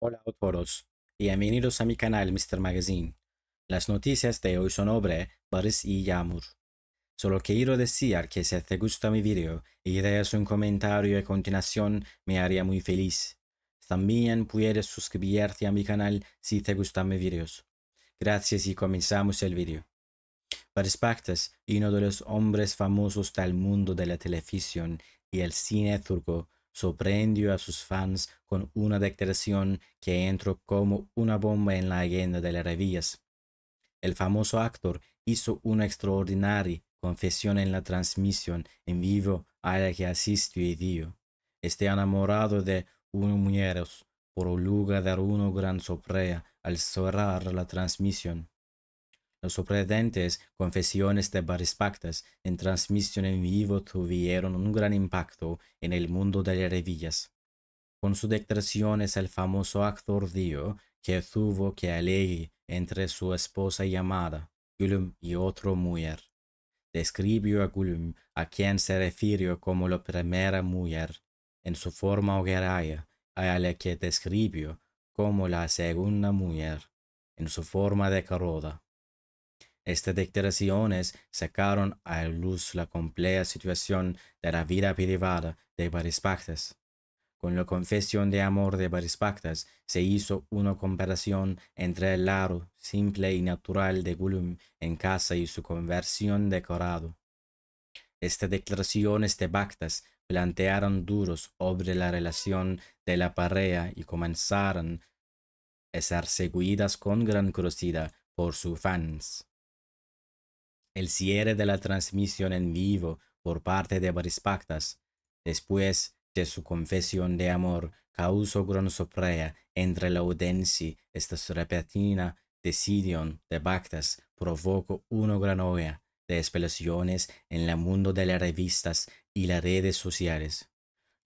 Hola a todos y bienvenidos a mi canal Mr. Magazine. Las noticias de hoy son sobre Boris y Yamur. Solo quiero decir que si te gusta mi video y dejas un comentario a continuación me haría muy feliz. También puedes suscribirte a mi canal si te gustan mis videos. Gracias y comenzamos el video. Boris Paktas, uno de los hombres famosos del mundo de la televisión y el cine turco, sorprendió a sus fans con una declaración que entró como una bomba en la agenda de las revistas. El famoso actor hizo una extraordinaria confesión en la transmisión en vivo a la que asistió y dio, Estoy enamorado de una mujer, por lugar dar una gran sorpresa al cerrar la transmisión. Las sorprendentes confesiones de Pactas en transmisión en vivo tuvieron un gran impacto en el mundo de las revillas. Con sus declaraciones, el famoso actor dio que tuvo que elegir entre su esposa llamada, y otro mujer. Describió a Gulum, a quien se refirió como la primera mujer, en su forma hogareña, a la que describió como la segunda mujer, en su forma de caroda. Estas declaraciones sacaron a luz la compleja situación de la vida privada de Barispactas. Con la confesión de amor de Barispactas se hizo una comparación entre el lado simple y natural de Gullum en casa y su conversión decorado. Estas declaraciones de Bactas plantearon duros sobre la relación de la pareja y comenzaron a ser seguidas con gran curiosidad por sus fans el cierre de la transmisión en vivo por parte de pactas Después de su confesión de amor, causó gran sorpresa entre la audiencia. Esta repetida decisión de Pactas provocó una gran ola de especulaciones en el mundo de las revistas y las redes sociales.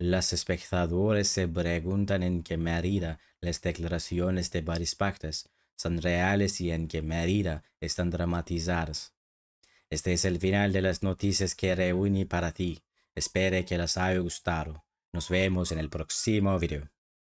Los espectadores se preguntan en qué medida las declaraciones de pactas son reales y en qué medida están dramatizadas. Este es el final de las noticias que reuní para ti. Espero que las haya gustado. Nos vemos en el próximo video.